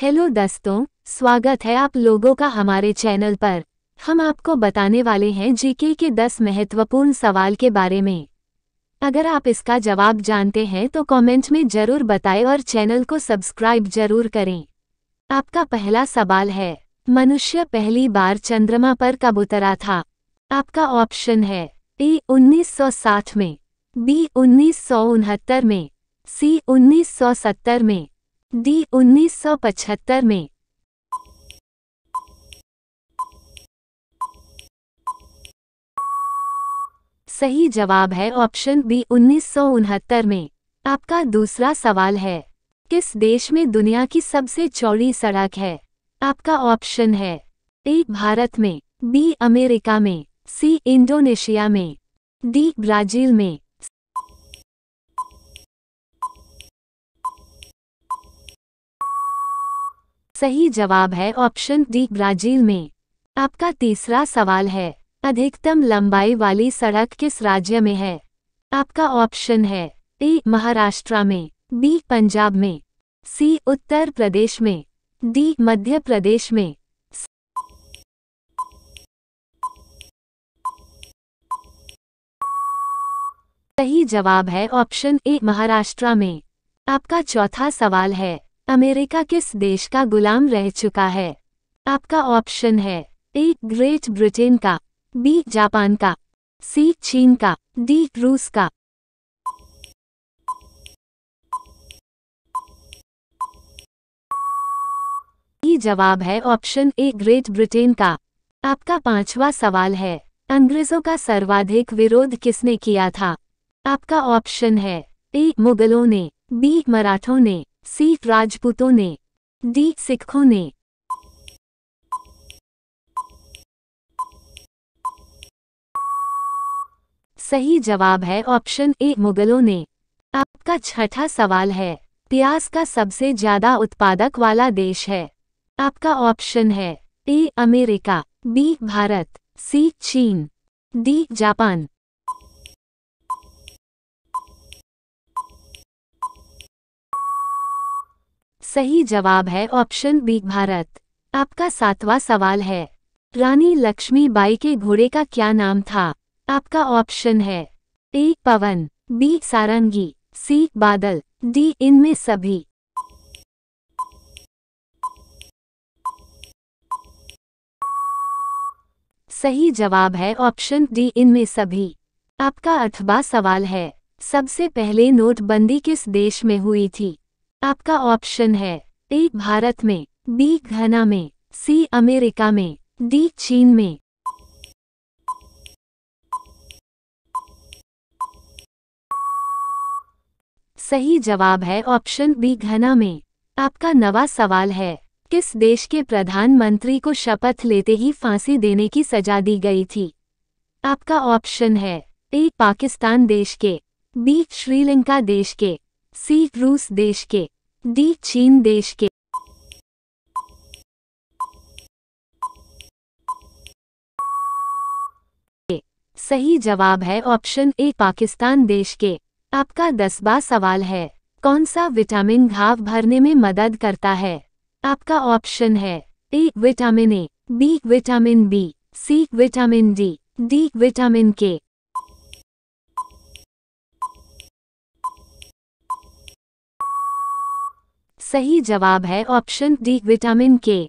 hello दोस्तों स्वागत है आप लोगों का हमारे चैनल पर हम आपको बताने वाले हैं जीके के 10 महत्वपूर्ण सवाल के बारे में अगर आप इसका जवाब जानते हैं तो कमेंट में जरूर बताएं और चैनल को सब्सक्राइब जरूर करें आपका पहला सवाल है मनुष्य पहली बार चंद्रमा पर कब उतरा था आपका ऑप्शन है ए 1960 में बी उन्नीस में सी उन्नीस में दी 1975 में सही जवाब है ऑप्शन बी उनहत्तर में आपका दूसरा सवाल है किस देश में दुनिया की सबसे चौड़ी सड़क है आपका ऑप्शन है ए भारत में बी अमेरिका में सी इंडोनेशिया में डी ब्राजील में सही जवाब है ऑप्शन डी ब्राजील में आपका तीसरा सवाल है अधिकतम लंबाई वाली सड़क किस राज्य में है आपका ऑप्शन है ए महाराष्ट्र में बी पंजाब में सी उत्तर प्रदेश में डी मध्य प्रदेश में सही जवाब है ऑप्शन ए महाराष्ट्र में आपका चौथा सवाल है अमेरिका किस देश का गुलाम रह चुका है आपका ऑप्शन है ए ग्रेट ब्रिटेन का बी जापान का सी चीन का डी रूस का जवाब है ऑप्शन ए ग्रेट ब्रिटेन का आपका पांचवा सवाल है अंग्रेजों का सर्वाधिक विरोध किसने किया था आपका ऑप्शन है ए मुगलों ने बी मराठों ने सी राजपूतों ने डी सिखों ने सही जवाब है ऑप्शन ए मुगलों ने आपका छठा सवाल है प्याज का सबसे ज्यादा उत्पादक वाला देश है आपका ऑप्शन है A America B Bharat C चीन डी जापान सही जवाब है ऑप्शन बी भारत आपका सातवां सवाल है रानी लक्ष्मीबाई के घोड़े का क्या नाम था आपका ऑप्शन है ए पवन बी सारंगी सी बादल डी इनमें सभी सही जवाब है ऑप्शन डी इनमें सभी आपका अठवा सवाल है सबसे पहले नोटबंदी किस देश में हुई थी आपका ऑप्शन है ए भारत में बी घना में सी अमेरिका में डी चीन में सही जवाब है ऑप्शन बी घना में आपका नवा सवाल है किस देश के प्रधानमंत्री को शपथ लेते ही फांसी देने की सजा दी गई थी आपका ऑप्शन है ए पाकिस्तान देश के बी श्रीलंका देश के सी रूस देश के दी चीन देश के सही जवाब है ऑप्शन ए पाकिस्तान देश के आपका दसवा सवाल है कौन सा विटामिन घाव भरने में मदद करता है आपका ऑप्शन है A vitamin A B vitamin B C vitamin D D vitamin K सही जवाब है ऑप्शन डी विटामिन के